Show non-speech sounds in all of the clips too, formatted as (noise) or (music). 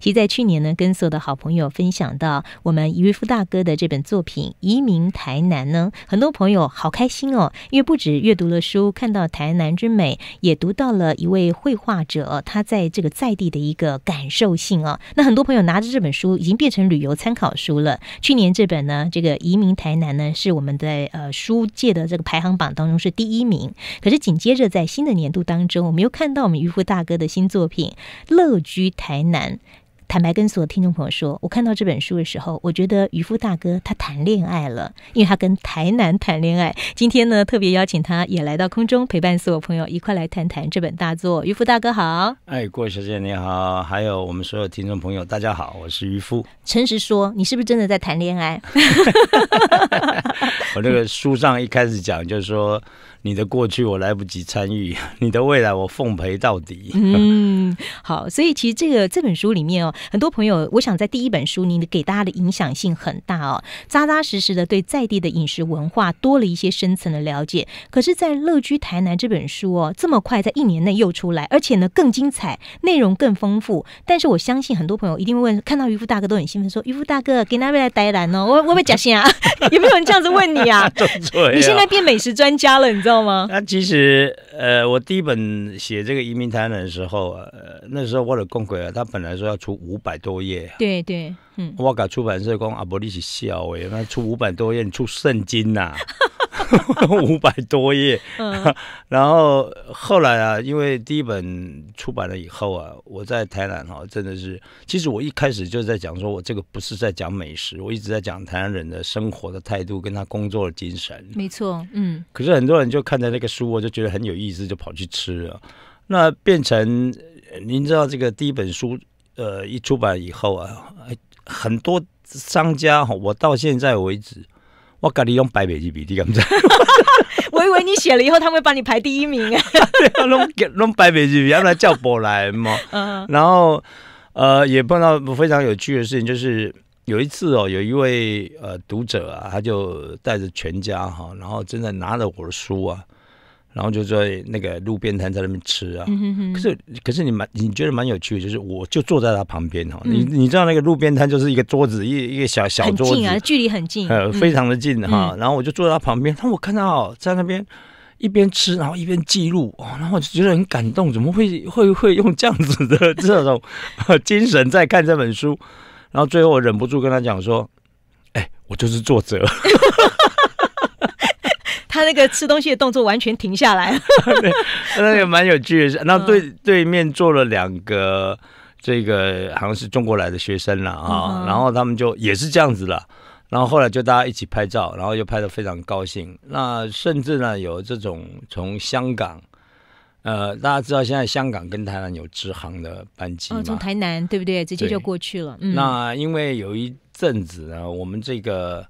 其在去年呢，跟所有的好朋友分享到我们渔夫大哥的这本作品《移民台南》呢，很多朋友好开心哦，因为不止阅读了书，看到台南之美，也读到了一位绘画者他在这个在地的一个感受性啊。那很多朋友拿着这本书已经变成旅游参考书了。去年这本呢，这个《移民台南》呢，是我们在呃书界的这个排行榜当中是第一名。可是紧接着在新的年度当中，我们又看到我们渔夫大哥的新作品《乐居台南》。坦白跟所有听众朋友说，我看到这本书的时候，我觉得渔夫大哥他谈恋爱了，因为他跟台南谈恋爱。今天呢，特别邀请他也来到空中，陪伴所有朋友一块来谈谈这本大作。渔夫大哥好，哎，郭小姐你好，还有我们所有听众朋友大家好，我是渔夫。诚实说，你是不是真的在谈恋爱？(laughs) 我那个书上一开始讲就是说。你的过去我来不及参与，(laughs) 你的未来我奉陪到底。嗯，(laughs) 好，所以其实这个这本书里面哦，很多朋友，我想在第一本书，你给大家的影响性很大哦，扎扎实实的对在地的饮食文化多了一些深层的了解。可是，在乐居台南这本书哦，这么快在一年内又出来，而且呢更精彩，内容更丰富。但是我相信很多朋友一定会问，看到渔夫大哥都很兴奋，说渔夫大哥给那边来台南哦，我我会假信啊，(laughs) 有没有人这样子问你啊？你现在变美食专家了，你知道？那其实，呃，我第一本写这个移民台的时候，呃，那时候我的公鬼啊，他本来说要出五百多页，对对，嗯，我跟出版社讲，阿伯你是笑哎，那出五百多页，你出圣经呐。(laughs) 五百多页，嗯，(laughs) 然后后来啊，因为第一本出版了以后啊，我在台南哈，真的是，其实我一开始就在讲说，我这个不是在讲美食，我一直在讲台南人的生活的态度跟他工作的精神。没错，嗯。可是很多人就看着那个书，我就觉得很有意思，就跑去吃了。那变成，您知道这个第一本书，呃，一出版以后啊，很多商家哈，我到现在为止。我家里用白米去比，你敢猜？(laughs) (laughs) 我以为你写了以后，他会把你排第一名。哈哈哈哈哈！拢拢白米去比，然叫我来嘛。(laughs) 嗯，然后呃，也碰到非常有趣的事情，就是有一次哦，有一位呃读者啊，他就带着全家哈，然后正在拿着我的书啊。然后就在那个路边摊在那边吃啊，可是可是你蛮你觉得蛮有趣，就是我就坐在他旁边哈，你你知道那个路边摊就是一个桌子一一个小小桌子，很近啊，距离很近，呃，非常的近哈。然后我就坐在他旁边，他我看到在那边一边吃然后一边记录，哦，然后我就觉得很感动，怎么会会会用这样子的这种 (laughs) 精神在看这本书？然后最后我忍不住跟他讲说，哎，我就是作者。(laughs) 他那个吃东西的动作完全停下来了，(laughs) 那也蛮有趣的。那对对面坐了两个这个好像是中国来的学生了啊，然后他们就也是这样子了。然后后来就大家一起拍照，然后又拍的非常高兴。那甚至呢有这种从香港，呃，大家知道现在香港跟台南有直航的班机嘛？哦，从台南对不对？直接就过去了。那因为有一阵子呢，我们这个。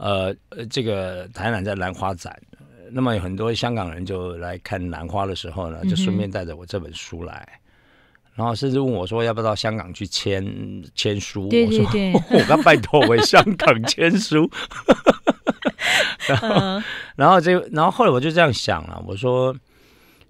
呃，这个台南在兰花展，那么有很多香港人就来看兰花的时候呢，就顺便带着我这本书来，然后甚至问我说要不要到香港去签签书。我说 (laughs) 我要拜托回香港签书。(laughs) 然后，(laughs) 然后这，然后后来我就这样想了，我说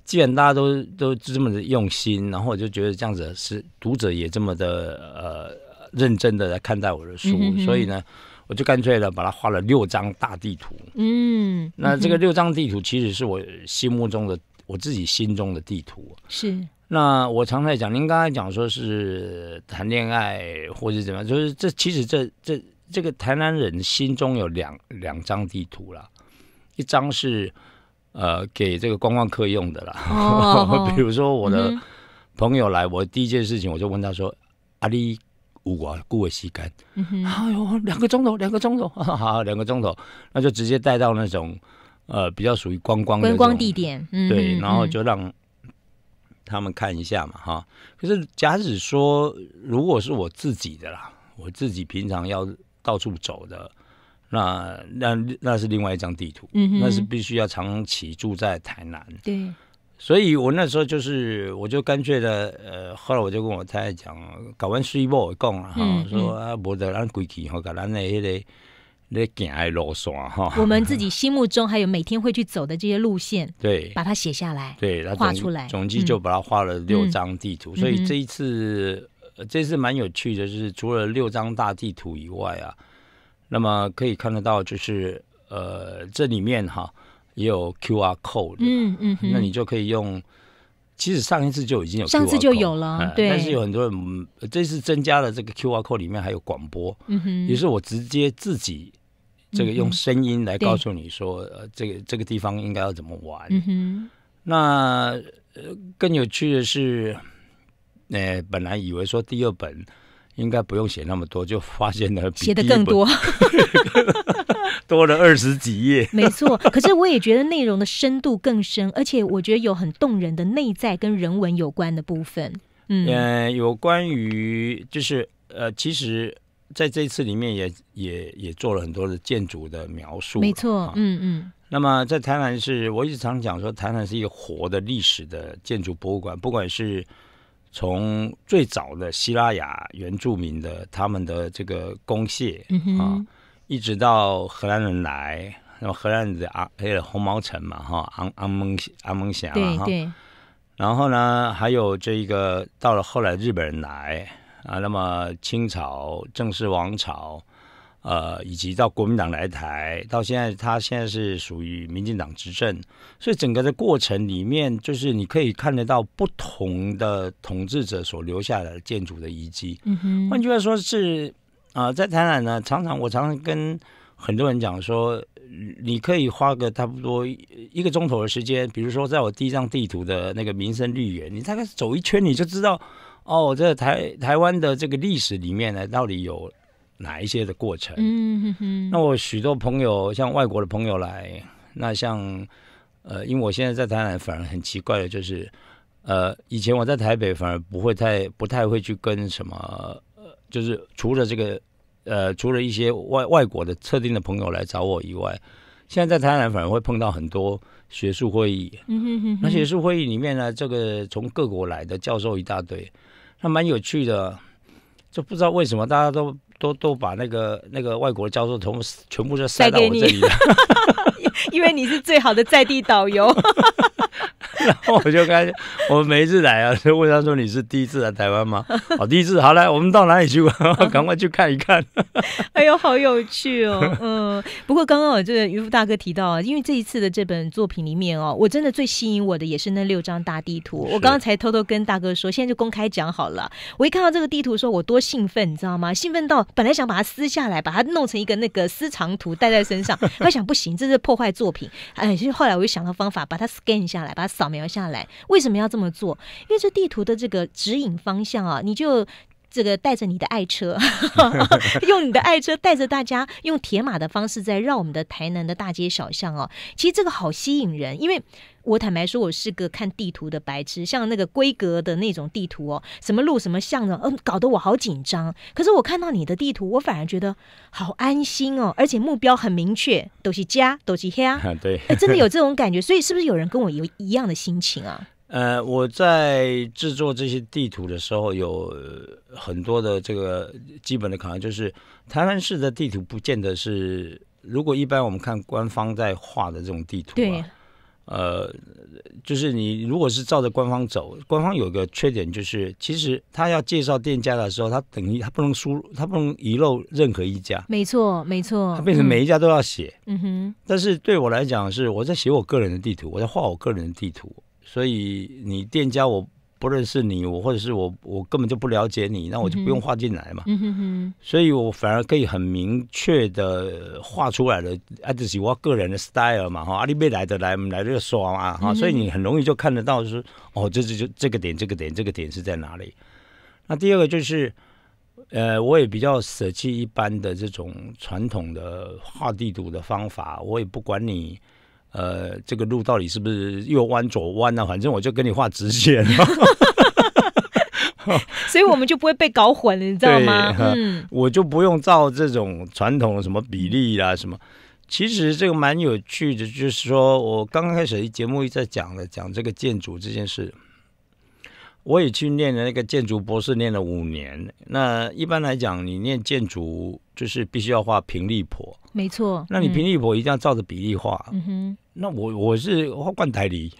既然大家都都这么的用心，然后我就觉得这样子是读者也这么的呃认真的来看待我的书，所以呢。我就干脆了，把它画了六张大地图。嗯，那这个六张地图其实是我心目中的我自己心中的地图。是。那我常在讲，您刚才讲说是谈恋爱或者怎么样，就是这其实这这这个台南人心中有两两张地图了，一张是呃给这个观光客用的啦。哦。(laughs) 比如说我的朋友来，我第一件事情我就问他说：“阿里。”如果顾我吸干，哎呦，两个钟头，两个钟头，好，两个钟头，那就直接带到那种呃比较属于观光观光地点，对，然后就让他们看一下嘛，哈。可是假使说，如果是我自己的啦，我自己平常要到处走的，那那那是另外一张地图，那是必须要长期住在台南，对。所以我那时候就是，我就干脆的，呃，后来我就跟我太太讲，搞完睡报我了哈，说啊，不得按规矩和搞咱那些的那几条路线哈。我们自己心目中还有每天会去走的这些路线，(laughs) 对，把它写下来，对，画出来，总计就把它画了六张地图。所以这一次，这次蛮有趣的，就是除了六张大地图以外啊，那么可以看得到，就是呃，这里面哈。也有 Q R code，嗯嗯，那你就可以用。其实上一次就已经有，上次就有了，对。但是有很多人，这次增加了这个 Q R code 里面还有广播，也是我直接自己这个用声音来告诉你说，呃，这个这个地方应该要怎么玩。嗯哼，那呃更有趣的是，呃，本来以为说第二本。应该不用写那么多，就发现了写的更多，(laughs) 多了二十几页。(laughs) 没错，可是我也觉得内容的深度更深，而且我觉得有很动人的内在跟人文有关的部分。嗯，有关于就是呃，其实在这一次里面也也也做了很多的建筑的描述。没错，嗯嗯。那么在台南市，我一直常讲说，台南是一个活的历史的建筑博物馆，不管是。从最早的希腊雅原住民的他们的这个攻械啊，一直到荷兰人来，那么荷兰子啊还有红毛城嘛哈，阿阿蒙阿蒙峡哈，然后呢还有这一个到了后来日本人来啊，那么清朝正式王朝。呃，以及到国民党来台，到现在他现在是属于民进党执政，所以整个的过程里面，就是你可以看得到不同的统治者所留下来的建筑的遗迹。嗯哼。换句话说，是啊，在台南呢，常常我常常跟很多人讲说，你可以花个差不多一个钟头的时间，比如说在我第一张地图的那个民生绿园，你大概走一圈，你就知道哦，这台台湾的这个历史里面呢，到底有。哪一些的过程？嗯哼哼。那我许多朋友，像外国的朋友来，那像呃，因为我现在在台南，反而很奇怪的就是，呃，以前我在台北反而不会太不太会去跟什么，就是除了这个，呃，除了一些外外国的特定的朋友来找我以外，现在在台南反而会碰到很多学术会议。嗯哼哼。那学术会议里面呢，这个从各国来的教授一大堆，那蛮有趣的。就不知道为什么大家都。都都把那个那个外国教授，全部全部就塞到我这里，(laughs) 因为你是最好的在地导游。(laughs) 然后我就跟我每一次来啊，就问他说：“你是第一次来台湾吗？”“好，第一次。”“好，来，我们到哪里去玩？(laughs) 赶快去看一看。(laughs) ”“哎呦，好有趣哦。”“嗯，不过刚刚我这个渔夫大哥提到，啊，因为这一次的这本作品里面哦，我真的最吸引我的也是那六张大地图。我刚刚才偷偷跟大哥说，现在就公开讲好了。我一看到这个地图，说我多兴奋，你知道吗？兴奋到本来想把它撕下来，把它弄成一个那个私藏图带在身上，(laughs) 我想不行，这是破坏作品。哎，其实后来我就想到方法，把它 scan 下来，把它扫。没有下来，为什么要这么做？因为这地图的这个指引方向啊，你就。这个带着你的爱车，(laughs) 用你的爱车带着大家，用铁马的方式在绕我们的台南的大街小巷哦。其实这个好吸引人，因为我坦白说，我是个看地图的白痴，像那个规格的那种地图哦，什么路什么巷的，嗯，搞得我好紧张。可是我看到你的地图，我反而觉得好安心哦，而且目标很明确，都是家，都是家啊，(laughs) 对，真的有这种感觉。所以是不是有人跟我有一样的心情啊？呃，我在制作这些地图的时候，有很多的这个基本的考量，就是台湾市的地图不见得是，如果一般我们看官方在画的这种地图，啊，呃，就是你如果是照着官方走，官方有个缺点，就是其实他要介绍店家的时候，他等于他不能输，他不能遗漏任何一家，没错，没错，他变成每一家都要写，嗯哼。但是对我来讲是我在写我个人的地图，我在画我个人的地图。所以你店家我不认识你，我或者是我我根本就不了解你，那我就不用画进来嘛。嗯哼哼。所以我反而可以很明确的画出来的，了，这是我个人的 style 嘛哈。阿里贝来的来来这个刷嘛哈，所以你很容易就看得到，就是哦，这是就这个点，这个点，这个点是在哪里？那第二个就是，呃，我也比较舍弃一般的这种传统的画地图的方法，我也不管你。呃，这个路到底是不是右弯左弯呢？反正我就跟你画直线，(laughs) 所以我们就不会被搞混了，你知道吗？嗯，我就不用照这种传统的什么比例啊什么。其实这个蛮有趣的，就是说我刚开始节目一在讲了讲这个建筑这件事，我也去念了那个建筑博士，念了五年。那一般来讲，你念建筑就是必须要画平立坡。没错，那你平立博一定要照着比例画。嗯哼，那我我是画罐台梨，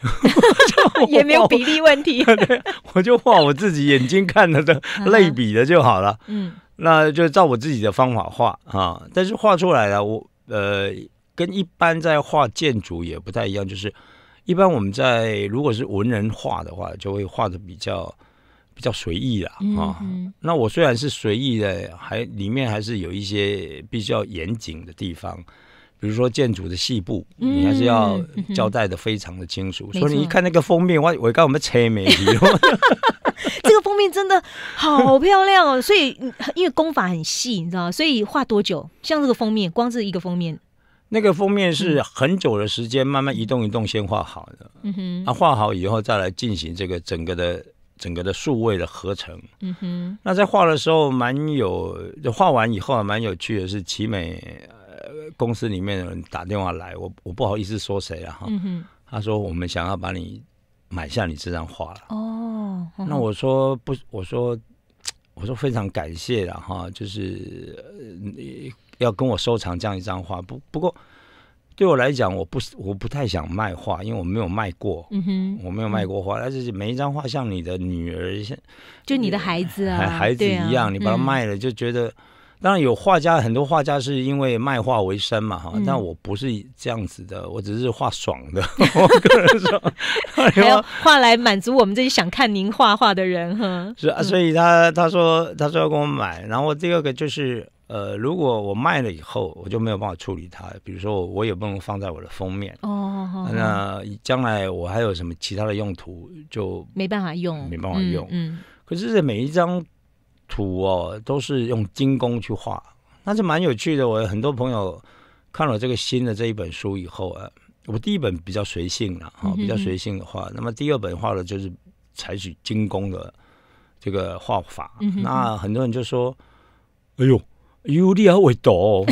(laughs) 也没有比例问题，(laughs) 我就画我自己眼睛看到的类比的就好了。嗯，那就照我自己的方法画啊。但是画出来了，我呃跟一般在画建筑也不太一样，就是一般我们在如果是文人画的话，就会画的比较。比较随意啦，啊，那我虽然是随意的，还里面还是有一些比较严谨的地方，比如说建筑的细部，你还是要交代的非常的清楚。所以你一看那个封面，我我刚我们拆没体，(laughs) 这个封面真的好漂亮哦。所以因为功法很细，你知道所以画多久？像这个封面，光是一个封面，那个封面是很久的时间慢慢移动移动先画好的。嗯哼，啊，画好以后再来进行这个整个的。整个的数位的合成，嗯哼，那在画的时候蛮有，画完以后还蛮有趣的，是奇美呃公司里面的人打电话来，我我不好意思说谁啊哈，他说我们想要把你买下你这张画了，哦，那我说不，我说我说非常感谢了哈，就是呃、要跟我收藏这样一张画，不不过。对我来讲，我不我不太想卖画，因为我没有卖过，我没有卖过画。但是每一张画像你的女儿，像就你的孩子，啊，孩子一样，你把它卖了，就觉得当然有画家，很多画家是因为卖画为生嘛哈。但我不是这样子的，我只是画爽的，(laughs) 我个人说。(laughs) 还有画来满足我们这些想看您画画的人哈。是啊，所以他他说他说要给我买，然后第二个就是。呃，如果我卖了以后，我就没有办法处理它。比如说，我也不能放在我的封面。哦哦那将来我还有什么其他的用途，就没办法用，没办法用。嗯。可是这每一张图哦，都是用精工去画，那是蛮有趣的。我很多朋友看了这个新的这一本书以后啊，我第一本比较随性了，哦，比较随性的画。那么第二本画的就是采取精工的这个画法。嗯那很多人就说：“哎呦！”有力 (laughs) 啊，会读，我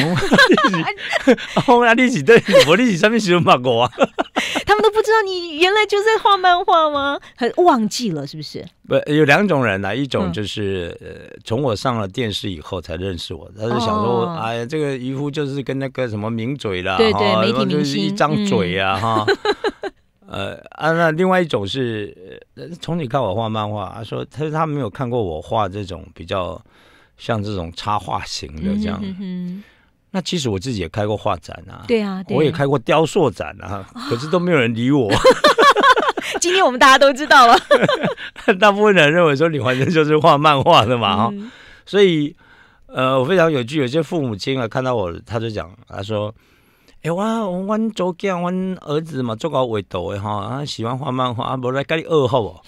哪里是对？我你是上面时候骂过啊？他们都不知道你原来就在画漫画吗？很忘记了是不是？不，有两种人呢，一种就是从我上了电视以后才认识我，他就想说：“哎，这个渔夫就是跟那个什么名嘴啦，对对，媒体明星一张嘴啊，哈。”呃啊，那另外一种是从你看我画漫画，他说他说他没有看过我画这种比较。像这种插画型的这样，那其实我自己也开过画展啊，对啊，我也开过雕塑展啊，可是都没有人理我。(laughs) 今天我们大家都知道了，(laughs) 大部分人认为说你完全就是画漫画的嘛所以呃，我非常有趣，有些父母亲啊看到我，他就讲他说，哎，我我我昨天我儿子嘛做搞尾斗的哈，啊喜欢画漫画，不来盖你二号哦。”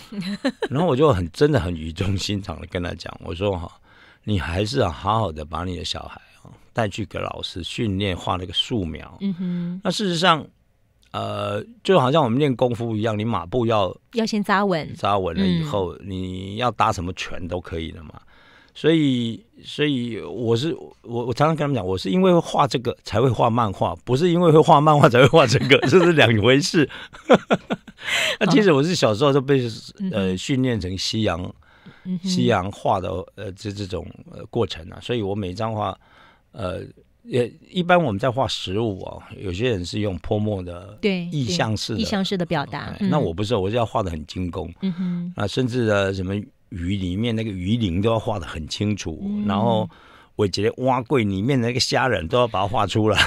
(laughs) 然后我就很真的很语重心长的跟他讲，我说哈。你还是要好好的把你的小孩啊带去给老师训练画那个素描。嗯哼。那事实上，呃，就好像我们练功夫一样，你马步要要先扎稳，扎稳了以后，你要打什么拳都可以了嘛。所以，所以我是我我常常跟他们讲，我是因为画这个才会画漫画，不是因为会画漫画才会画这个，(laughs) 这是两回事。(laughs) 那其实我是小时候就被呃训练成西洋。西洋画的呃这这种呃过程啊，所以我每张画，呃也一般我们在画实物哦，有些人是用泼墨的，对，意象式的，意象式的表达。那我不是，我是要画的很精工，嗯哼，啊，甚至呃什么鱼里面那个鱼鳞都要画的很清楚，然后。我觉得挖柜里面的那个虾人都要把它画出来，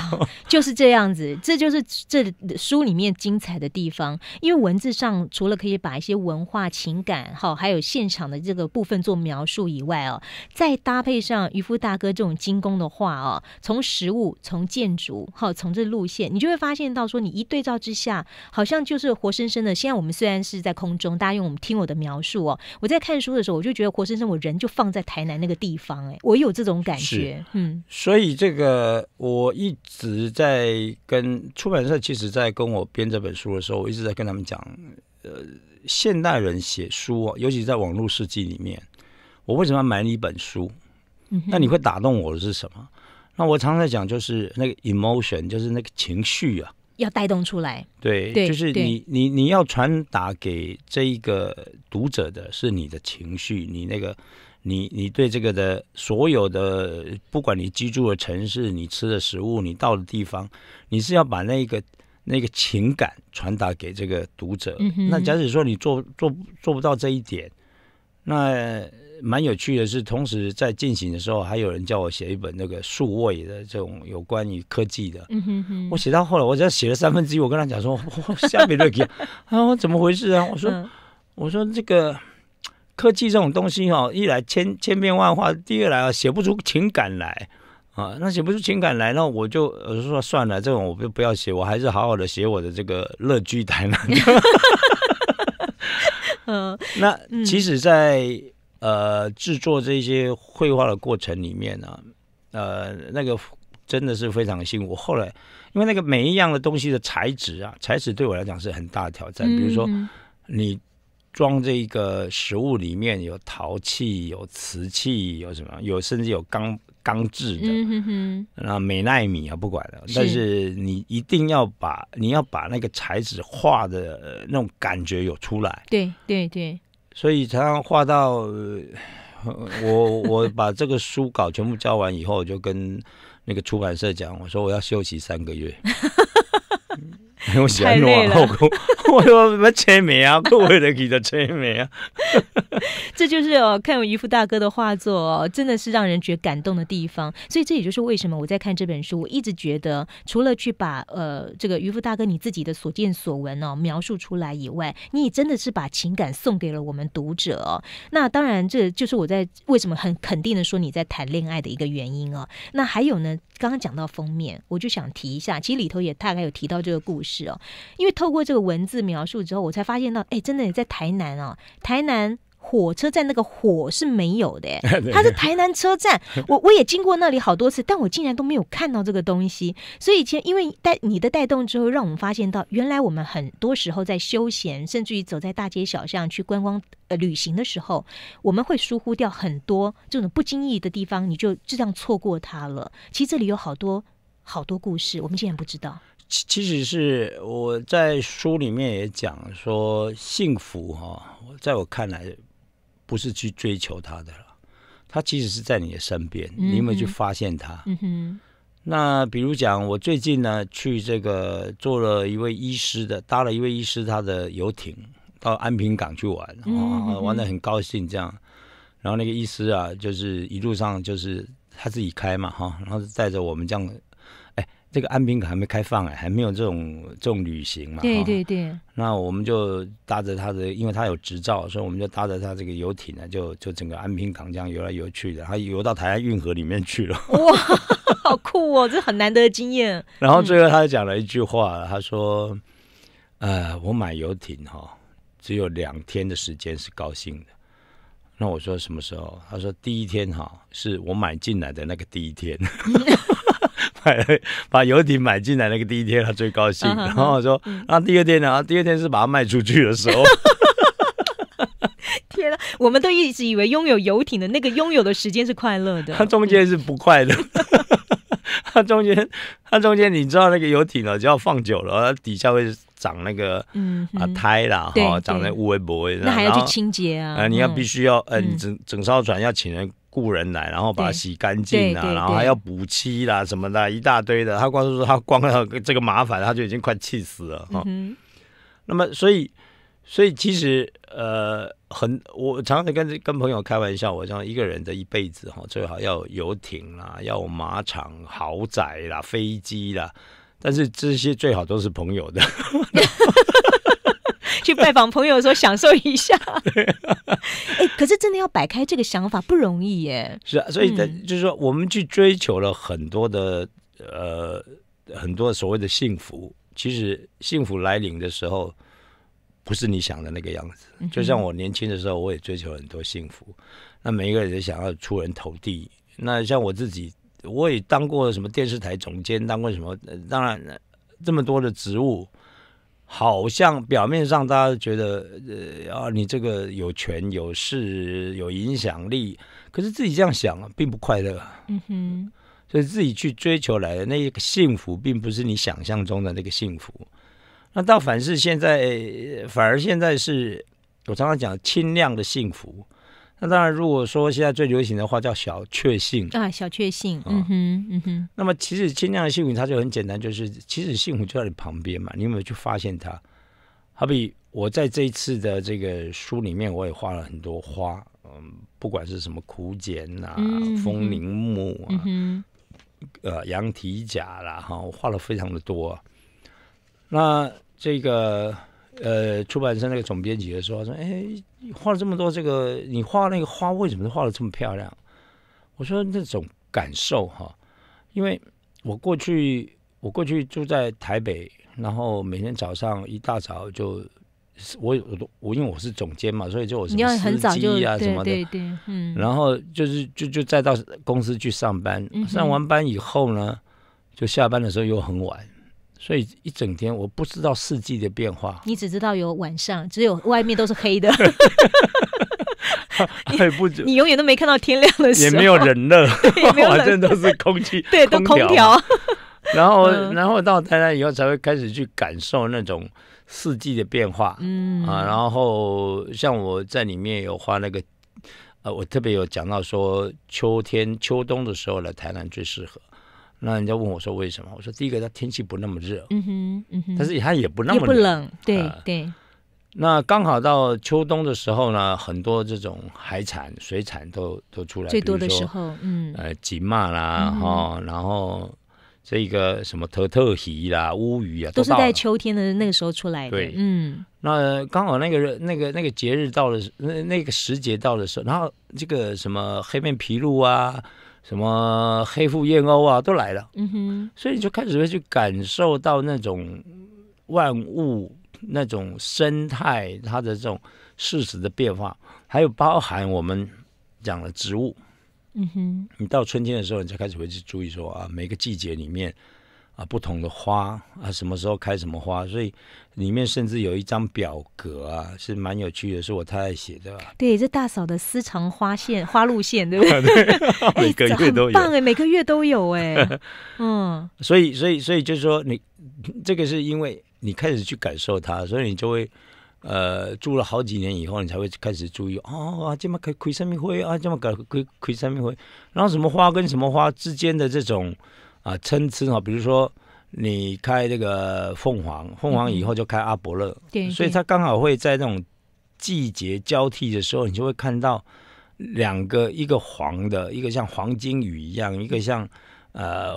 (laughs) 就是这样子，这就是这书里面精彩的地方。因为文字上除了可以把一些文化情感、好还有现场的这个部分做描述以外哦，再搭配上渔夫大哥这种精工的画哦，从实物、从建筑、好从这路线，你就会发现到说，你一对照之下，好像就是活生生的。现在我们虽然是在空中，大家用我们听我的描述哦，我在看书的时候，我就觉得活生生，我人就放在台南那个地方哎，我有。这种感觉，嗯，所以这个我一直在跟出版社，其实在跟我编这本书的时候，我一直在跟他们讲，呃，现代人写书，尤其在网络世纪里面，我为什么要买你一本书？那你会打动我的是什么？那我常常讲就是那个 emotion，就是那个情绪啊，要带动出来。对，就是你你你要传达给这一个读者的是你的情绪，你那个。你你对这个的所有的，不管你居住的城市，你吃的食物，你到的地方，你是要把那个那个情感传达给这个读者。那假使说你做做做不到这一点，那蛮有趣的是，同时在进行的时候，还有人叫我写一本那个数位的这种有关于科技的。我写到后来，我只要写了三分之一，我跟他讲说：(laughs) 下面若个，(laughs) 啊，我怎么回事啊？我说：我说这个。科技这种东西哈，一来千千变万化，第二来啊写不出情感来啊，那写不出情感来，那我就说算了，这种我就不要写，我还是好好的写我的这个乐居台呢。(laughs) 嗯，(laughs) 那即使在呃制作这些绘画的过程里面呢，呃那个真的是非常辛苦。后来因为那个每一样的东西的材质啊，材质对我来讲是很大的挑战，比如说你。装这个食物里面有陶器、有瓷器、有什么、有甚至有钢钢制的，那美奈米啊不管了，但是你一定要把你要把那个材质画的那种感觉有出来。对对对，所以常常画到我我把这个书稿全部交完以后，我就跟那个出版社讲，我说我要休息三个月。(laughs) 太累了，我什么签名啊，我 (laughs) 为了给他签名啊。(laughs) 这就是哦，看渔夫大哥的画作哦，真的是让人觉感动的地方。所以这也就是为什么我在看这本书，我一直觉得除了去把呃这个渔夫大哥你自己的所见所闻哦描述出来以外，你也真的是把情感送给了我们读者。那当然，这就是我在为什么很肯定的说你在谈恋爱的一个原因哦。那还有呢？刚刚讲到封面，我就想提一下，其实里头也大概有提到这个故事哦，因为透过这个文字描述之后，我才发现到，哎，真的在台南啊，台南。火车站那个火是没有的，(laughs) 它是台南车站。(laughs) 我我也经过那里好多次，但我竟然都没有看到这个东西。所以，前因为带你的带动之后，让我们发现到，原来我们很多时候在休闲，甚至于走在大街小巷去观光、呃旅行的时候，我们会疏忽掉很多这种不经意的地方，你就这样错过它了。其实这里有好多好多故事，我们竟然不知道。其实，是我在书里面也讲说，幸福哈，在我看来。不是去追求他的了，他其实是在你的身边，你有没有去发现他？那比如讲，我最近呢去这个做了一位医师的，搭了一位医师他的游艇到安平港去玩，玩的很高兴这样。然后那个医师啊，就是一路上就是他自己开嘛哈，然后带着我们这样。这个安平港还没开放哎，还没有这种这种旅行嘛。对对对。那我们就搭着他的，因为他有执照，所以我们就搭着他这个游艇呢，就就整个安平港样游来游去的，他游到台湾运河里面去了。哇，好酷哦，这很难得的经验。然后最后他讲了一句话，他说：“呃，我买游艇哈，只有两天的时间是高兴的。那我说什么时候？他说第一天哈，是我买进来的那个第一天。(laughs) ” (laughs) 把游艇买进来那个第一天，他最高兴。然后说，那第二天呢？第二天是把它卖出去的时候。(laughs) 天呐，我们都一直以为拥有游艇的那个拥有的时间是快乐的，(laughs) 它中间是不快乐。它中间，它中间，你知道那个游艇呢，就要放久了，它底下会长那个啊胎啦，哈，长那污秽物，那还要去清洁啊。啊，你要必须要，嗯，你整整艘船要请人。雇人来，然后把它洗干净啊，然后还要补漆啦，什么的，一大堆的。他光说他光这个麻烦，他就已经快气死了哈。那么，所以，所以其实，呃，很，我常常跟跟朋友开玩笑，我讲一个人的一辈子哈，最好要游艇啦，要马场、豪宅啦、飞机啦，但是这些最好都是朋友的。(laughs) 去拜访朋友的时候，享受一下。(laughs) 哎，可是真的要摆开这个想法不容易耶。是啊，所以就是说，我们去追求了很多的呃，很多所谓的幸福。其实幸福来临的时候，不是你想的那个样子。就像我年轻的时候，我也追求很多幸福。那每一个人想要出人头地。那像我自己，我也当过什么电视台总监，当过什么，当然这么多的职务。好像表面上大家觉得，呃啊，你这个有权有势有影响力，可是自己这样想并不快乐。嗯哼，所以自己去追求来的那个幸福，并不是你想象中的那个幸福。那到反是现在，反而现在是我常常讲轻量的幸福。那当然，如果说现在最流行的话叫小确幸啊，小确幸，嗯哼，嗯哼。那么其实真量的幸福，它就很简单，就是其实幸福就在你旁边嘛，你有没有去发现它？好比我在这一次的这个书里面，我也画了很多花，嗯，不管是什么苦简啊、风铃木啊、呃羊蹄甲啦，哈，我画了非常的多。那这个。呃，出版社那个总编辑说说，哎，画了这么多这个，你画那个花为什么画的这么漂亮？我说那种感受哈，因为我过去我过去住在台北，然后每天早上一大早就，我我都我因为我是总监嘛，所以就我是司机啊什么的，嗯，然后就是就就再到公司去上班，上完班以后呢，就下班的时候又很晚。所以一整天我不知道四季的变化，你只知道有晚上，只有外面都是黑的，(laughs) (laughs) 你永远都没看到天亮的时候，也没有人了，反正都是空气，(laughs) 对，都空调。然后，然后到台南以后才会开始去感受那种四季的变化，嗯啊，然后像我在里面有画那个，呃，我特别有讲到说，秋天、秋冬的时候来台南最适合。那人家问我说为什么？我说第一个它天气不那么热，嗯哼，嗯哼，但是它也不那么冷，对对。那刚好到秋冬的时候呢，很多这种海产、水产都都出来，最多的时候，嗯，呃，吉马啦，哦，然后这个什么特特鳍啦、乌鱼啊，都是在秋天的那个时候出来的，对，嗯。那刚好那个那个那个节日到了，那那个时节到的时候，然后这个什么黑面皮露啊。什么黑腹燕鸥啊，都来了。嗯哼，所以你就开始会去感受到那种万物、那种生态它的这种事实的变化，还有包含我们养的植物。嗯哼，你到春天的时候，你就开始会去注意说啊，每个季节里面。啊，不同的花啊，什么时候开什么花，所以里面甚至有一张表格啊，是蛮有趣的，是我太太写的对，这大嫂的私藏花线 (laughs) 花路线，对不对？(laughs) 每个月都有，哎，每个月都有，哎，(laughs) 嗯。所以，所以，所以就是说，你这个是因为你开始去感受它，所以你就会呃，住了好几年以后，你才会开始注意哦，这么开以，生命灰啊，这么搞葵葵生命灰，然后什么花跟什么花之间的这种。啊，参差哈，比如说你开这个凤凰，凤凰以后就开阿伯乐，对，所以它刚好会在那种季节交替的时候，你就会看到两个，一个黄的，一个像黄金雨一样，一个像呃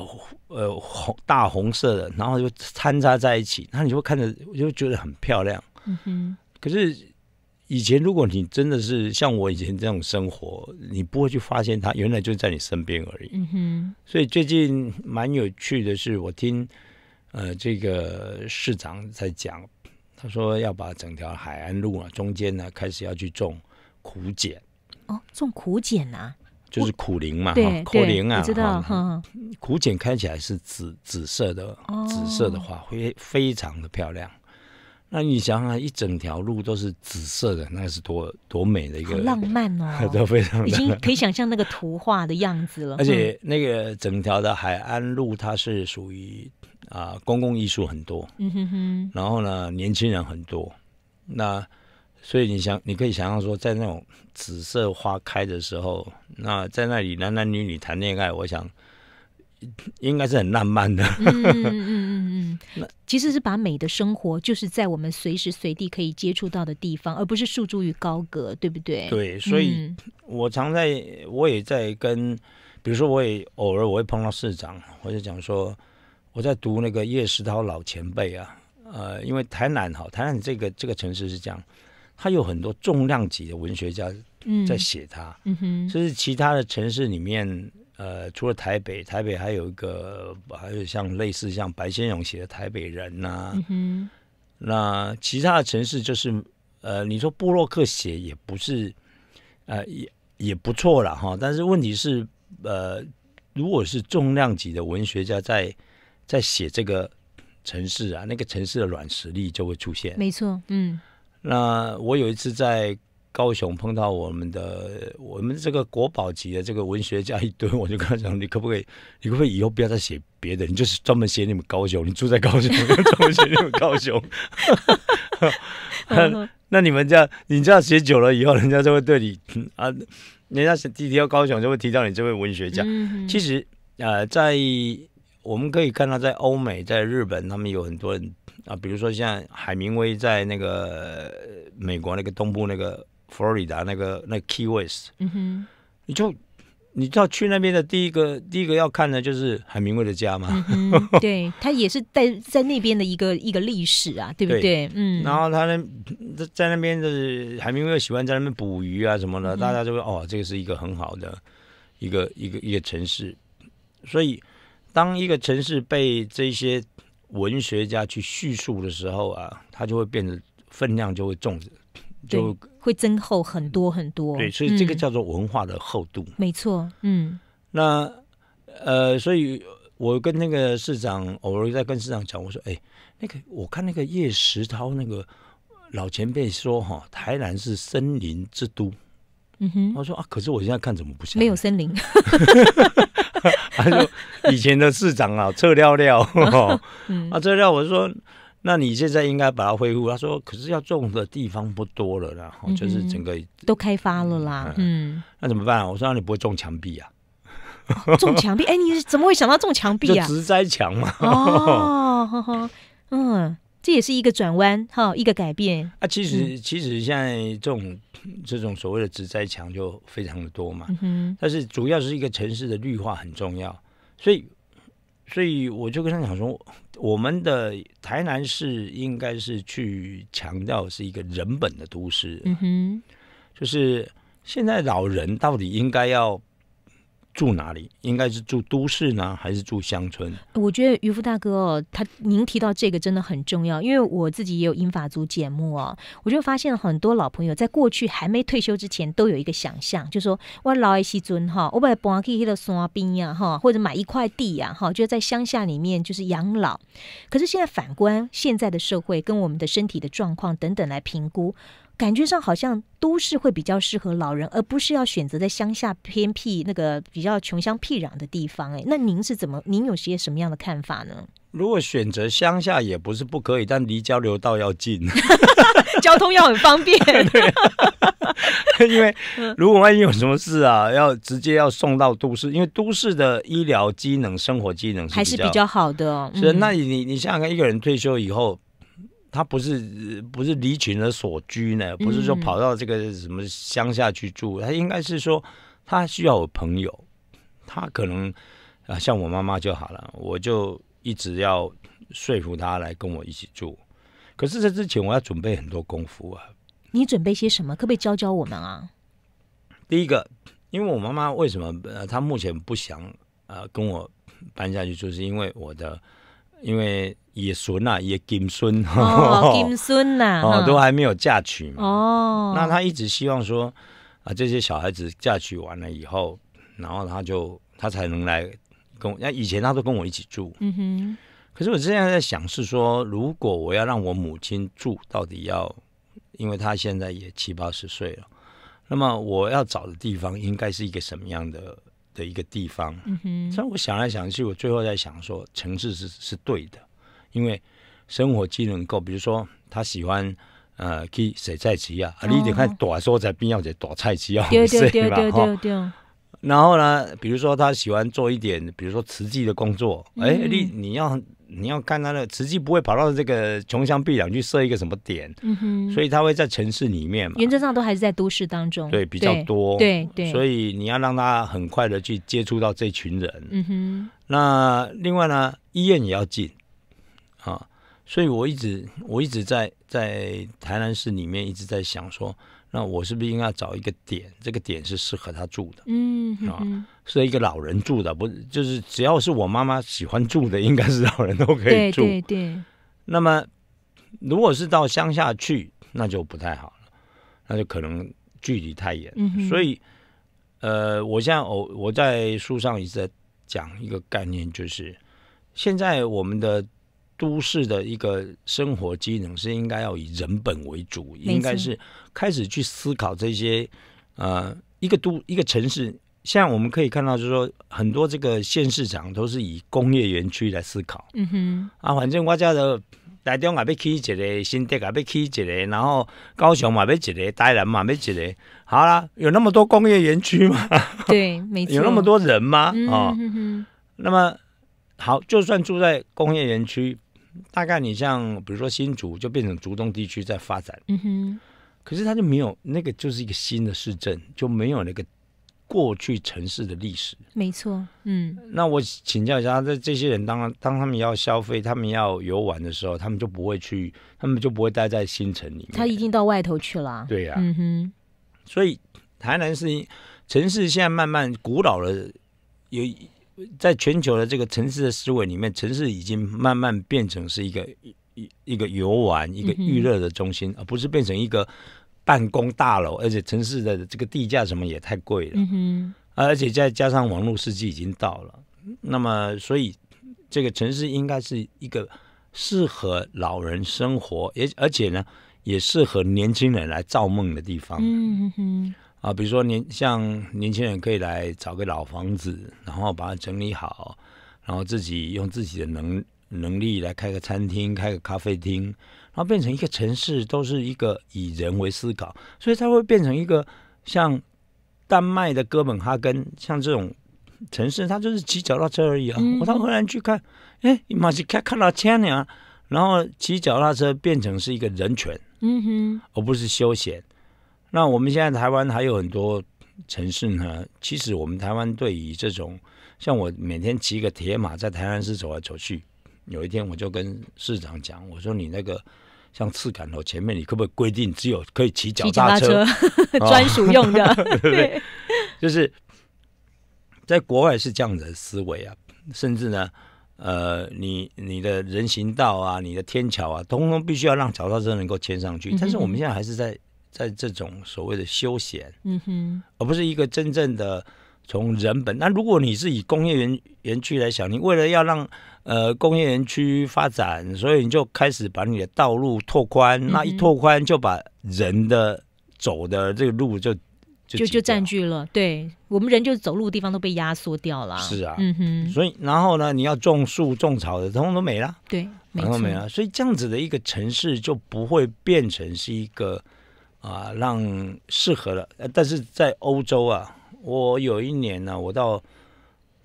呃红大红色的，然后就掺杂在一起，那你就会看着，就会觉得很漂亮。嗯哼，可是。以前如果你真的是像我以前这种生活，你不会去发现它，原来就在你身边而已。嗯哼。所以最近蛮有趣的是，我听呃这个市长在讲，他说要把整条海岸路啊中间呢开始要去种苦碱。哦，种苦碱啊？就是苦苓嘛，对苦苓啊，道。苦碱开起来是紫紫色的紫色的花，会非常的漂亮。那你想想，一整条路都是紫色的，那是多多美的一个浪漫哦，(laughs) 都非常，已经可以想象那个图画的样子了。而且那个整条的海安路，它是属于啊公共艺术很多，嗯哼哼。然后呢，年轻人很多，那所以你想，你可以想象说，在那种紫色花开的时候，那在那里男男女女谈恋爱，我想应该是很浪漫的。嗯 (laughs) 嗯。其实是把美的生活，就是在我们随时随地可以接触到的地方，而不是束诸于高阁，对不对？对，所以，我常在，我也在跟，比如说，我也偶尔我会碰到市长，我就讲说，我在读那个叶石涛老前辈啊，呃，因为台南哈，台南这个这个城市是这样，它有很多重量级的文学家在写它，嗯哼，就是其他的城市里面。呃，除了台北，台北还有一个，还有像类似像白先勇写的《台北人》呐，那其他的城市就是，呃，你说布洛克写也不是，呃，也也不错了哈。但是问题是，呃，如果是重量级的文学家在在写这个城市啊，那个城市的软实力就会出现。没错，嗯。那我有一次在。高雄碰到我们的，我们这个国宝级的这个文学家一堆，我就跟他讲，你可不可以，你可不可以以后不要再写别的，你就是专门写你们高雄，你住在高雄，专门写你们高雄。那那你们这样，你这样写久了以后，人家就会对你啊，人家是提到高雄就会提到你这位文学家。其实啊，在我们可以看到，在欧美、在日本，他们有很多人啊，比如说像海明威在那个美国那个东部那个。佛罗里达那个那 key w s t 嗯哼，你就你知道去那边的第一个第一个要看的，就是海明威的家嘛。(laughs) 对他也是在在那边的一个一个历史啊，对不对？嗯。然后他呢，在在那边就是海明威喜欢在那边捕鱼啊什么的，大家就会哦，这个是一个很好的一个一个一个城市。所以当一个城市被这些文学家去叙述的时候啊，它就会变得分量就会重，就。会增厚很多很多，对，所以这个叫做文化的厚度。没错，嗯，那呃，所以我跟那个市长偶尔在跟市长讲，我说，哎，那个我看那个叶石涛那个老前辈说，哈，台南是森林之都。嗯哼，我说啊，可是我现在看怎么不像，没有森林。(laughs) 他说以前的市长啊，撤料料，(laughs) 嗯啊，撤料，我说。那你现在应该把它恢复。他说：“可是要种的地方不多了，然后就是整个都开发了啦。”嗯，那怎么办啊？我说：“那你不会种墙壁啊？”种墙壁？哎，你怎么会想到种墙壁啊？植栽墙嘛。哦，嗯，这也是一个转弯哈，一个改变。啊，其实其实现在这种这种所谓的植栽墙就非常的多嘛。嗯但是主要是一个城市的绿化很重要，所以。所以我就跟他讲说，我们的台南市应该是去强调是一个人本的都市，就是现在老人到底应该要。住哪里？应该是住都市呢，还是住乡村？我觉得渔夫大哥哦，他您提到这个真的很重要，因为我自己也有英法租节目哦，我就发现很多老朋友在过去还没退休之前都有一个想象，就说我老爱惜尊哈，我把来搬去那个山边呀哈，或者买一块地呀哈，就在乡下里面就是养老。可是现在反观现在的社会跟我们的身体的状况等等来评估。感觉上好像都市会比较适合老人，而不是要选择在乡下偏僻那个比较穷乡僻壤的地方。哎，那您是怎么？您有些什么样的看法呢？如果选择乡下也不是不可以，但离交流道要近，(laughs) 交通要很方便。(laughs) 对，(laughs) 因为如果万一有什么事啊，要直接要送到都市，因为都市的医疗机能、生活机能还是比较好的。是，以，那你你你想想看，一个人退休以后。他不是不是离群而所居呢，不是说跑到这个什么乡下去住，他应该是说他需要有朋友，他可能啊像我妈妈就好了，我就一直要说服他来跟我一起住。可是这之前我要准备很多功夫啊。你准备些什么？可不可以教教我们啊？第一个，因为我妈妈为什么呃她目前不想呃跟我搬下去住，是因为我的。因为也孙啊，也金孙，哦，(laughs) 金孙呐，哦，都还没有嫁娶嘛。哦，那他一直希望说，啊，这些小孩子嫁娶完了以后，然后他就他才能来跟我。那以前他都跟我一起住，嗯哼。可是我现在在想，是说如果我要让我母亲住，到底要，因为她现在也七八十岁了，那么我要找的地方应该是一个什么样的？的一个地方，所以我想来想去，我最后在想说，城市是是对的，因为生活技能够，比如说他喜欢呃去洗菜池啊，你得看多蔬在必要者多菜池啊，对对对对对。然后呢，比如说他喜欢做一点，比如说瓷器的工作，哎，你你要。你要看他的，实际不会跑到这个穷乡僻壤去设一个什么点，所以他会在城市里面，嘛，原则上都还是在都市当中，对比较多，对对。所以你要让他很快的去接触到这群人，嗯哼。那另外呢，医院也要进啊，所以我一直我一直在在台南市里面一直在想说，那我是不是应该找一个点，这个点是适合他住的，嗯哼。是一个老人住的，不就是只要是我妈妈喜欢住的，应该是老人都可以住。对对对。那么，如果是到乡下去，那就不太好了，那就可能距离太远。嗯所以，呃，我现在我我在书上一直在讲一个概念，就是现在我们的都市的一个生活机能是应该要以人本为主，应该是开始去思考这些呃一个都一个城市。现在我们可以看到，就是说很多这个县市长都是以工业园区来思考。嗯哼，啊，反正我家的台东阿被起一个，新店阿被起一个，然后高雄嘛被一个，台南嘛被一个，好啦，有那么多工业园区嘛？(laughs) 对，没错。(laughs) 有那么多人吗？啊，那么好，就算住在工业园区，大概你像比如说新竹，就变成竹东地区在发展。嗯哼，可是他就没有那个，就是一个新的市镇，就没有那个。过去城市的历史，没错，嗯。那我请教一下，在这些人当当他们要消费、他们要游玩的时候，他们就不会去，他们就不会待在新城里面。他已经到外头去了。对呀，嗯哼。所以，台南是城市现在慢慢古老了，有在全球的这个城市的思维里面，城市已经慢慢变成是一个一一个游玩、一个娱乐的中心，而不是变成一个。办公大楼，而且城市的这个地价什么也太贵了，嗯哼，而且再加上网络世纪已经到了，那么所以这个城市应该是一个适合老人生活，也而且呢也适合年轻人来造梦的地方，嗯哼啊，比如说年像年轻人可以来找个老房子，然后把它整理好，然后自己用自己的能能力来开个餐厅，开个咖啡厅。变成一个城市都是一个以人为思考，所以它会变成一个像丹麦的哥本哈根，像这种城市，它就是骑脚踏车而已啊。我到荷兰去看，哎，马上看看到千年，然后骑脚踏车变成是一个人权，嗯哼，而不是休闲。那我们现在台湾还有很多城市呢，其实我们台湾对于这种像我每天骑个铁马在台南市走来走去，有一天我就跟市长讲，我说你那个。像刺砍头前面，你可不可以规定只有可以骑脚踏车，(laughs) 专属用的？(laughs) 对，就是在国外是这样子的思维啊，甚至呢，呃，你你的人行道啊，你的天桥啊，通通必须要让脚踏车能够牵上去。但是我们现在还是在在这种所谓的休闲，嗯哼，而不是一个真正的。从人本，那如果你是以工业园园区来想，你为了要让呃工业园区发展，所以你就开始把你的道路拓宽，那一拓宽就把人的走的这个路就就就占据了，对我们人就走路的地方都被压缩掉了。是啊，嗯哼，所以然后呢，你要种树种草的通通都没了，对，通通没了。所以这样子的一个城市就不会变成是一个啊让适合了，但是在欧洲啊。我有一年呢，我到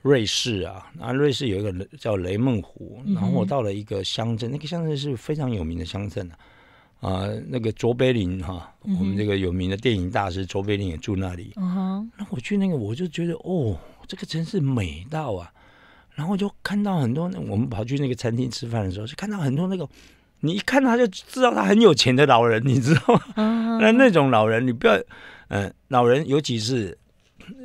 瑞士啊，啊，瑞士有一个叫雷梦湖，然后我到了一个乡镇，那个乡镇是非常有名的乡镇啊，那个卓别林哈，我们这个有名的电影大师卓别林也住那里。那我去那个，我就觉得哦，这个城市美到啊！然后就看到很多，我们跑去那个餐厅吃饭的时候，就看到很多那个，你一看他就知道他很有钱的老人，你知道吗？那那种老人，你不要，嗯，老人尤其是。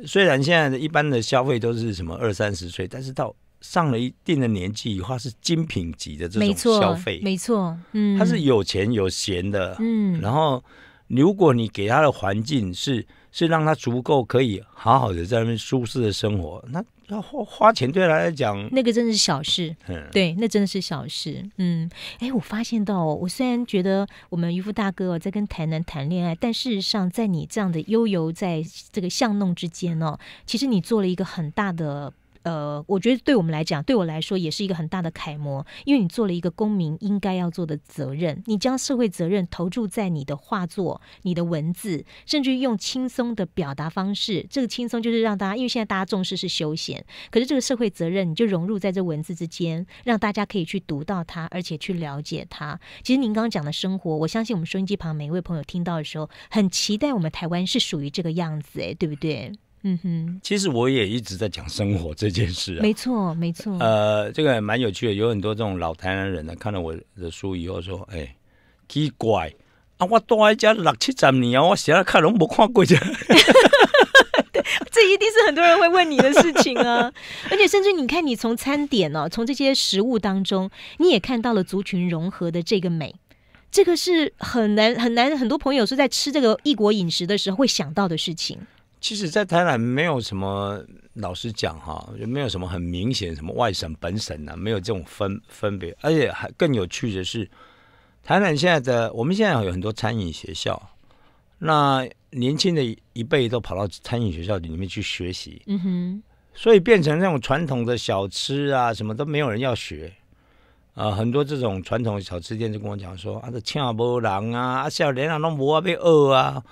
虽然现在的一般的消费都是什么二三十岁，但是到上了一定的年纪以后是精品级的这种消费，没错，嗯，他是有钱有闲的，嗯，然后如果你给他的环境是是让他足够可以好好的在那边舒适的生活，那。花花钱对他来讲，那个真的是小事。(laughs) 嗯，对，那真的是小事。嗯，哎，我发现到，我虽然觉得我们渔夫大哥哦在跟台南谈恋爱，但事实上，在你这样的悠游在这个巷弄之间哦，其实你做了一个很大的。呃，我觉得对我们来讲，对我来说也是一个很大的楷模，因为你做了一个公民应该要做的责任，你将社会责任投注在你的画作、你的文字，甚至用轻松的表达方式。这个轻松就是让大家，因为现在大家重视是休闲，可是这个社会责任你就融入在这文字之间，让大家可以去读到它，而且去了解它。其实您刚刚讲的生活，我相信我们收音机旁每一位朋友听到的时候，很期待我们台湾是属于这个样子，诶，对不对？嗯哼，其实我也一直在讲生活这件事。没错，没错。呃，这个蛮有趣的，有很多这种老台南人呢，看了我的书以后说：“哎，奇怪啊，我待在家六七十年，我写的卡拢没看过这。(laughs) ”这一定是很多人会问你的事情啊！(laughs) 而且，甚至你看，你从餐点哦，从这些食物当中，你也看到了族群融合的这个美，这个是很难很难。很多朋友是在吃这个异国饮食的时候会想到的事情。其实，在台南没有什么，老实讲哈，就没有什么很明显什么外省、本省啊，没有这种分分别。而且还更有趣的是，台南现在的我们现在有很多餐饮学校，那年轻的一辈都跑到餐饮学校里面去学习，嗯哼，所以变成那种传统的小吃啊什么都没有人要学啊，很多这种传统小吃店，就跟我讲说，啊都请无人啊，啊小年啊拢无啊被饿啊。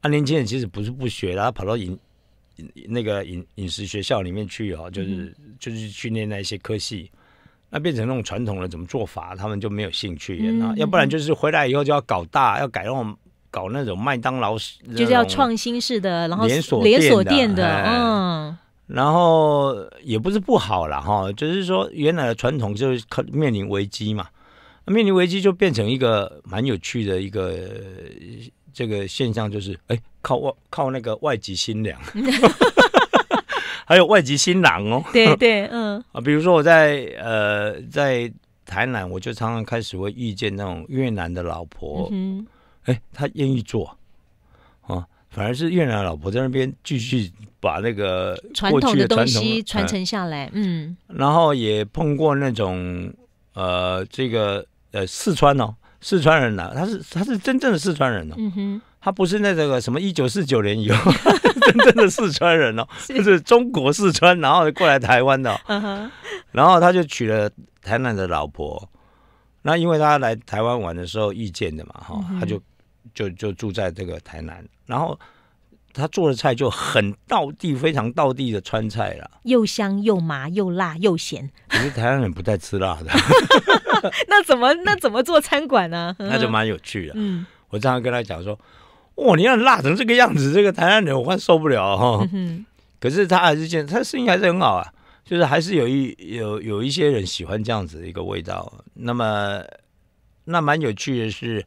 啊，年轻人其实不是不学，他跑到饮那个饮饮食学校里面去哦，就是就是训练那一些科系，那变成那种传统的怎么做法，他们就没有兴趣。那要不然就是回来以后就要搞大，要改那种搞那种麦当劳就是要创新式的，然后连锁连锁店的，嗯，然后也不是不好了哈，就是说原来的传统就是面临危机嘛，面临危机就变成一个蛮有趣的一个。这个现象就是，哎，靠外靠那个外籍新娘，(laughs) 还有外籍新郎哦。对对，嗯 (laughs) 啊，比如说我在呃在台南，我就常常开始会遇见那种越南的老婆，哎，他愿意做啊，反而是越南老婆在那边继续把那个传统的东西传承下来，嗯。然后也碰过那种呃这个呃四川哦。四川人呐，他是他是真正的四川人哦，他不是那个什么一九四九年以后 (laughs) 真正的四川人哦，(laughs) 是中国四川，然后过来台湾的，然后他就娶了台南的老婆，那因为他来台湾玩的时候遇见的嘛哈，他就就就住在这个台南，然后他做的菜就很道地，非常道地的川菜了，又香又麻又辣又咸，(laughs) 可是台湾人不太吃辣的。(laughs) 那怎么那怎么做餐馆呢？(laughs) 那就蛮有趣的。嗯，我常常跟他讲说：“哇，你要辣成这个样子，这个台湾人我快受不了哦。”可是他还是健，他生意还是很好啊。就是还是有一有有一些人喜欢这样子的一个味道。那么那蛮有趣的是，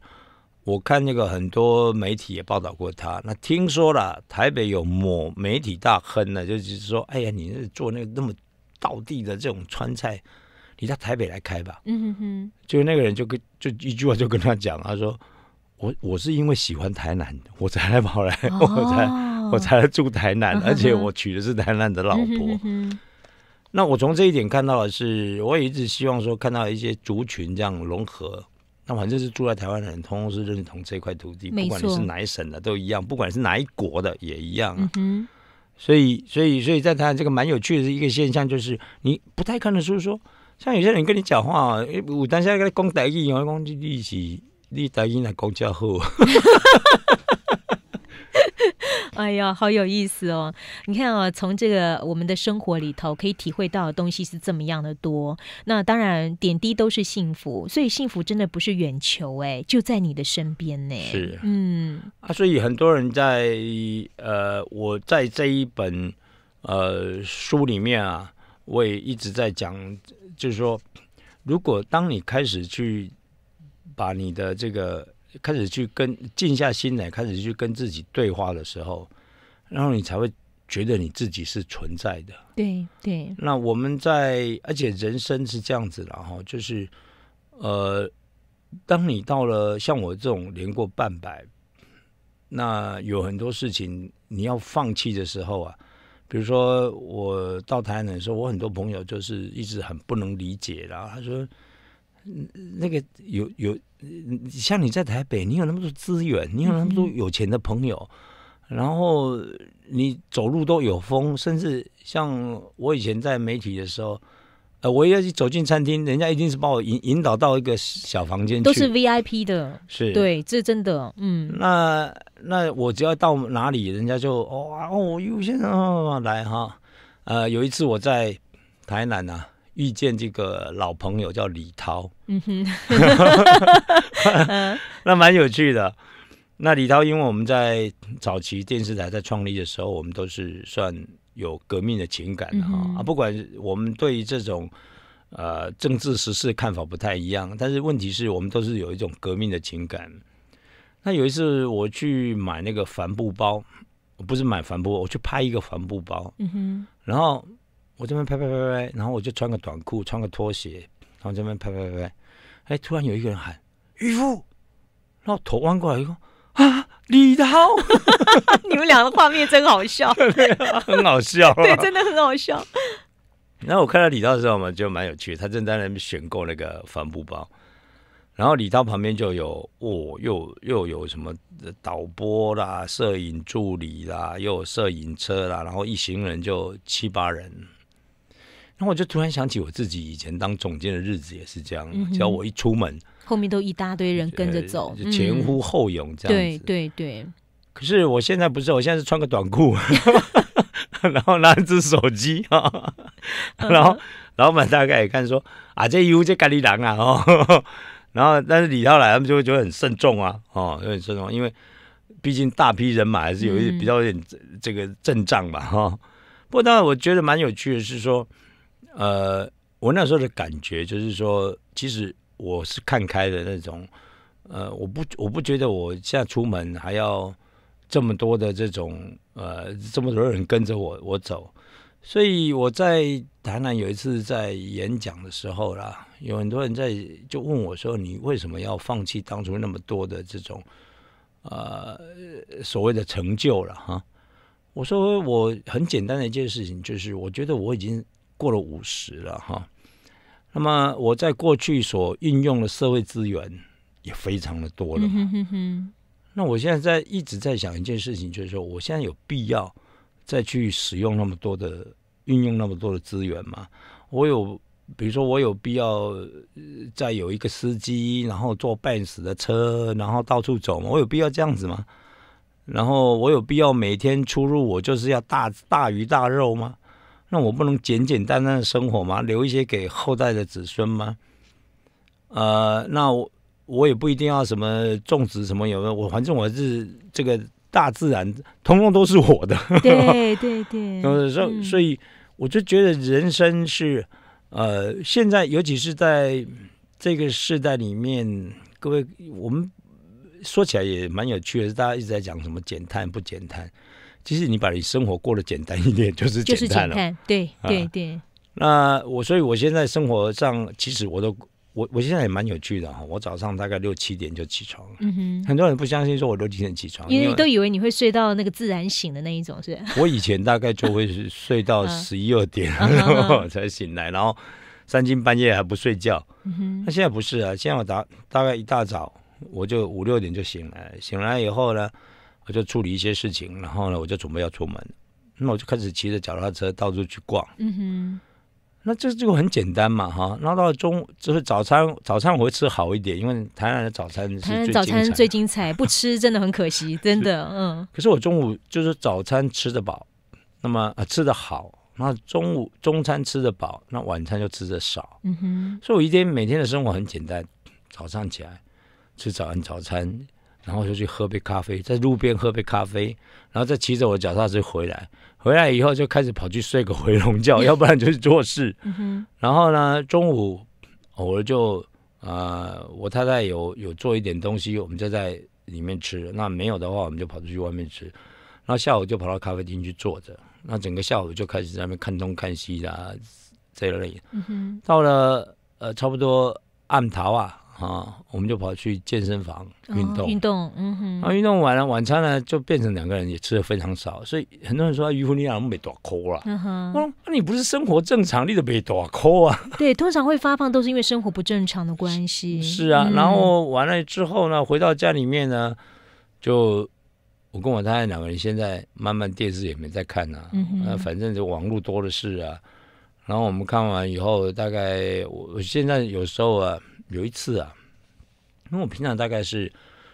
我看那个很多媒体也报道过他。那听说了，台北有某媒体大亨呢，就是说：“哎呀，你做那个那么道地的这种川菜。”你到台北来开吧，嗯哼哼，就那个人就跟就一句话就跟他讲，他说我我是因为喜欢台南，我才来跑来，我才我才来住台南，而且我娶的是台南的老婆。那我从这一点看到的是我也一直希望说看到一些族群这样融合。那反正是住在台湾的人，通通是认同这块土地，不管你是哪一省的都一样，不管是哪一国的也一样。嗯，所以所以所以在台湾这个蛮有趣的一个现象就是，你不太看得出说。像有些人跟你讲话，有当下跟你讲代意哦，讲你是你代意来讲才好。(laughs) 哎呀，好有意思哦！你看啊，从这个我们的生活里头，可以体会到的东西是这么样的多。那当然，点滴都是幸福，所以幸福真的不是远求，哎，就在你的身边呢。是，嗯，啊，所以很多人在呃，我在这一本呃书里面啊。我也一直在讲，就是说，如果当你开始去把你的这个开始去跟静下心来，开始去跟自己对话的时候，然后你才会觉得你自己是存在的。对对。那我们在，而且人生是这样子的哈，就是呃，当你到了像我这种年过半百，那有很多事情你要放弃的时候啊。比如说，我到台南的时候，我很多朋友就是一直很不能理解，然后他说，那个有有像你在台北，你有那么多资源，你有那么多有钱的朋友，然后你走路都有风，甚至像我以前在媒体的时候。呃，我要去走进餐厅，人家一定是把我引引导到一个小房间。都是 V I P 的，是，对，这真的，嗯。那那我只要到哪里，人家就哦啊哦，有些人来哈。呃，有一次我在台南啊，遇见这个老朋友叫李涛，嗯哼，(laughs) 那蛮有趣的。那李涛因为我们在早期电视台在创立的时候，我们都是算。有革命的情感的哈啊，不管我们对于这种呃政治时事看法不太一样，但是问题是我们都是有一种革命的情感。那有一次我去买那个帆布包，不是买帆布，我去拍一个帆布包。嗯哼。然后我这边拍拍拍拍，然后我就穿个短裤，穿个拖鞋，然后这边拍拍拍，拍，哎，突然有一个人喊渔夫，然后头弯过来一后，啊。李涛，(laughs) 你们俩的画面真好笑，(laughs) 很好笑，(laughs) 对，真的很好笑。然后我看到李涛的时候嘛，就蛮有趣，他正在那边选购那个帆布包。然后李涛旁边就有哦，又又有什么导播啦、摄影助理啦，又有摄影车啦，然后一行人就七八人。然后我就突然想起我自己以前当总监的日子也是这样，只要我一出门。后面都一大堆人跟着走，前呼后拥这样子。对对对。可是我现在不是，我现在是穿个短裤，(laughs) (laughs) 然后拿一手机，然后老板大概也看说啊，这衣服这咖喱狼啊哦，(laughs) 然后但是李来，他们就会觉得很慎重啊，哦，有点慎重，因为毕竟大批人马还是有一点比较有点这个阵仗吧哈。不过当然我觉得蛮有趣的，是说呃，我那时候的感觉就是说，其实。我是看开的那种，呃，我不，我不觉得我现在出门还要这么多的这种，呃，这么多人跟着我，我走。所以我在台南有一次在演讲的时候啦，有很多人在就问我说：“你为什么要放弃当初那么多的这种，呃，所谓的成就了？”哈，我说我很简单的一件事情，就是我觉得我已经过了五十了，哈。那么我在过去所运用的社会资源也非常的多了嘛。那我现在在一直在想一件事情，就是说我现在有必要再去使用那么多的运用那么多的资源吗？我有，比如说我有必要再有一个司机，然后坐半死的车，然后到处走吗？我有必要这样子吗？然后我有必要每天出入我就是要大大鱼大肉吗？那我不能简简单单的生活吗？留一些给后代的子孙吗？呃，那我我也不一定要什么种植什么，有的我反正我是这个大自然，通通都是我的。对对 (laughs) 对。所以所以我就觉得人生是呃，现在尤其是在这个时代里面，各位我们说起来也蛮有趣的，大家一直在讲什么减碳不减碳。其实你把你生活过得简单一点，(laughs) 就是简单，对对对。那我，所以我现在生活上，其实我都我我现在也蛮有趣的哈。我早上大概六七点就起床了，很多人不相信说我六七点起床，因为都以为你会睡到那个自然醒的那一种是。我以前大概就会睡 (laughs) 到十一二点 (laughs) 才醒来，然后三更半夜还不睡觉。那现在不是啊，现在我大大概一大早我就五六点就醒来，醒来以后呢。我就处理一些事情，然后呢，我就准备要出门，那我就开始骑着脚踏车到处去逛。嗯哼，那这这个很简单嘛，哈。那到中就是早餐，早餐我会吃好一点，因为台南的早餐，是早餐最精彩，不吃真的很可惜，(laughs) 真的，嗯。可是我中午就是早餐吃得饱，那么啊吃得好，那中午中餐吃得饱，那晚餐就吃得少。嗯哼，所以我一天每天的生活很简单，早上起来吃早安早餐。然后就去喝杯咖啡，在路边喝杯咖啡，然后再骑着我脚踏车回来。回来以后就开始跑去睡个回笼觉，要不然就是做事。嗯哼。然后呢，中午偶尔就呃，我太太有有做一点东西，我们就在里面吃。那没有的话，我们就跑出去外面吃。然后下午就跑到咖啡厅去坐着，那整个下午就开始在那边看东看西的这类。嗯哼。到了呃，差不多暗桃啊。啊，我们就跑去健身房运动运动，嗯哼，然后运动完了，晚餐呢就变成两个人也吃的非常少，所以很多人说渔夫你俩没多抠了，嗯哼，我啊、那你不是生活正常，你怎么没多抠啊？(laughs) 对，通常会发胖都是因为生活不正常的关系。是啊，然后完了之后呢，回到家里面呢，就我跟我太太两个人现在慢慢电视也没在看了，嗯哼，那反正就网络多的是啊，然后我们看完以后，大概我现在有时候啊。有一次啊，因为我平常大概是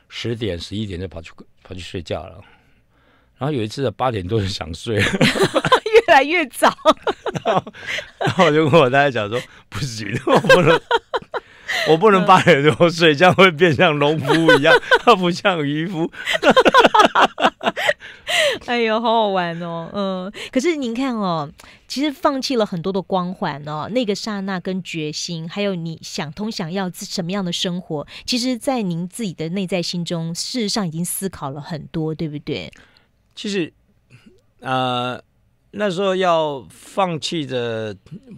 十点十一点就跑去跑去睡觉了，然后有一次八点多就想睡，(laughs) 越来越早，(laughs) 然后我就跟我太太讲说，不行，我不能。我不能八点多睡，这样会变像农夫一样，他不像渔夫。哎呦，好好玩哦，嗯。可是您看哦，其实放弃了很多的光环哦，那个刹那跟决心，还有你想通想要什么样的生活，其实，在您自己的内在心中，事实上已经思考了很多，对不对？其实，呃。那时候要放弃的，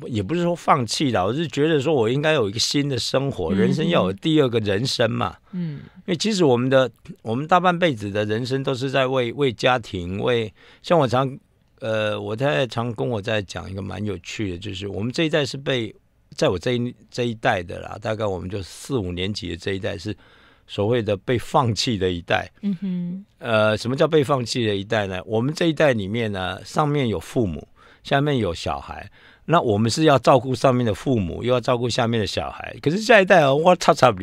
也不是说放弃了，我是觉得说我应该有一个新的生活，人生要有第二个人生嘛。嗯，因为其实我们的我们大半辈子的人生都是在为为家庭，为像我常呃，我太太常跟我在讲一个蛮有趣的，就是我们这一代是被在我这一这一代的啦，大概我们就四五年级的这一代是。所谓的被放弃的一代，嗯哼，呃，什么叫被放弃的一代呢？我们这一代里面呢，上面有父母，下面有小孩，那我们是要照顾上面的父母，又要照顾下面的小孩，可是下一代啊，我擦擦不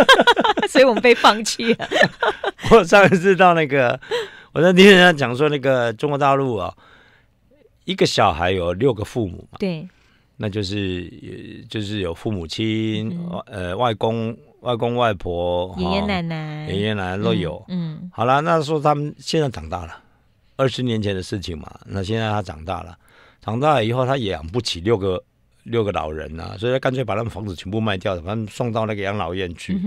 (laughs) 所以我们被放弃了。(laughs) 我上一次到那个，我在听人家讲说，那个中国大陆啊，一个小孩有六个父母嘛，对，那就是，就是有父母亲，呃，外公。外公外婆、爷爷奶奶、爷爷奶奶都有。嗯，好了，那说他们现在长大了，二十年前的事情嘛。那现在他长大了，长大了以后他养不起六个六个老人啊，所以他干脆把他们房子全部卖掉把他们送到那个养老院去。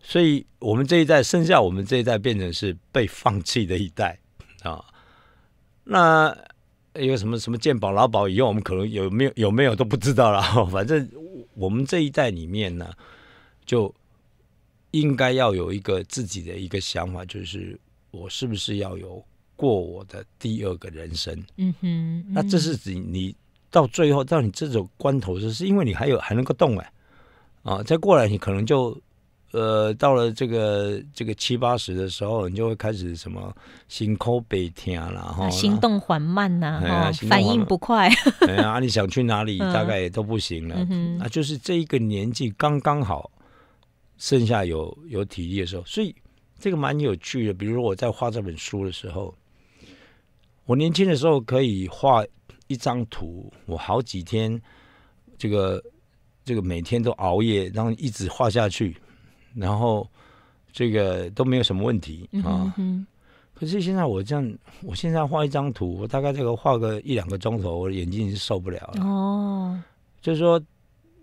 所以，我们这一代剩下我们这一代变成是被放弃的一代啊。那有什么什么健保劳保以后，我们可能有没有有没有都不知道了。(laughs) 反正我们这一代里面呢。就应该要有一个自己的一个想法，就是我是不是要有过我的第二个人生？嗯哼，那这是指你到最后到你这种关头，就是因为你还有还能够动哎，啊，再过来你可能就呃到了这个这个七八十的时候，你就会开始什么心口悲天了，然后行动缓慢呐，哈，反应不快，哎呀，你想去哪里 (laughs) 大概也都不行了。嗯，那就是这一个年纪刚刚好。剩下有有体力的时候，所以这个蛮有趣的。比如我在画这本书的时候，我年轻的时候可以画一张图，我好几天，这个这个每天都熬夜，然后一直画下去，然后这个都没有什么问题啊。可是现在我这样，我现在画一张图，我大概这个画个一两个钟头，我眼睛是受不了了。哦，就是说。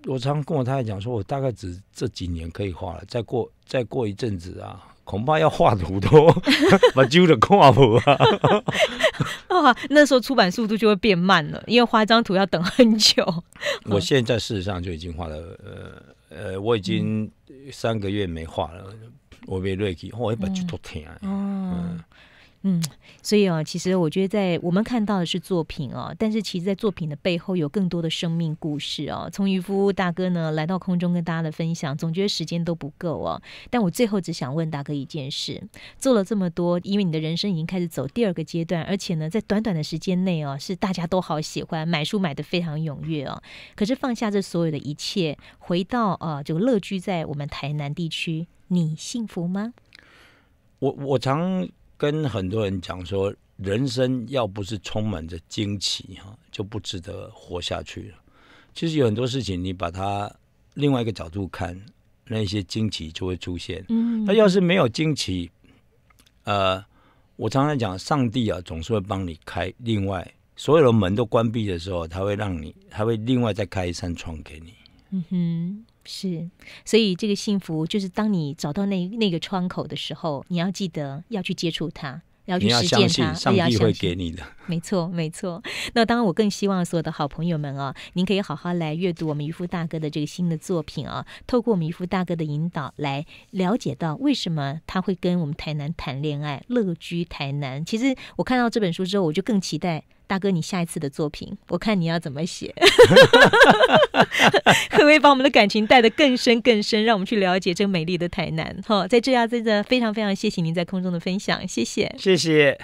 我常跟我太太讲，说我大概只这几年可以画了，再过再过一阵子啊，恐怕要画图都 (laughs) 把揪的画不。啊，(laughs) 那时候出版速度就会变慢了，因为画一张图要等很久。(laughs) 我现在事实上就已经画了，呃呃，我已经三个月没画了，我被瑞奇我一把猪头舔。哦。嗯，所以啊，其实我觉得，在我们看到的是作品哦，但是其实，在作品的背后有更多的生命故事哦。从渔夫大哥呢来到空中跟大家的分享，总觉得时间都不够哦。但我最后只想问大哥一件事：做了这么多，因为你的人生已经开始走第二个阶段，而且呢，在短短的时间内哦，是大家都好喜欢，买书买的非常踊跃哦。可是放下这所有的一切，回到啊，就乐居在我们台南地区，你幸福吗？我我常。跟很多人讲说，人生要不是充满着惊奇哈，就不值得活下去了。其实有很多事情，你把它另外一个角度看，那些惊奇就会出现。嗯，那要是没有惊奇，呃，我常常讲，上帝啊，总是会帮你开另外所有的门都关闭的时候，他会让你，他会另外再开一扇窗给你。嗯哼。是，所以这个幸福就是当你找到那那个窗口的时候，你要记得要去接触它，要去实践它，上帝会给你的。没错，没错。那当然，我更希望所有的好朋友们啊，您可以好好来阅读我们渔夫大哥的这个新的作品啊，透过渔夫大哥的引导来了解到为什么他会跟我们台南谈恋爱，乐居台南。其实我看到这本书之后，我就更期待。大哥，你下一次的作品，我看你要怎么写，(laughs) 可不可以把我们的感情带得更深更深，让我们去了解这个美丽的台南？好，在这啊，真的非常非常谢谢您在空中的分享，谢谢，谢谢。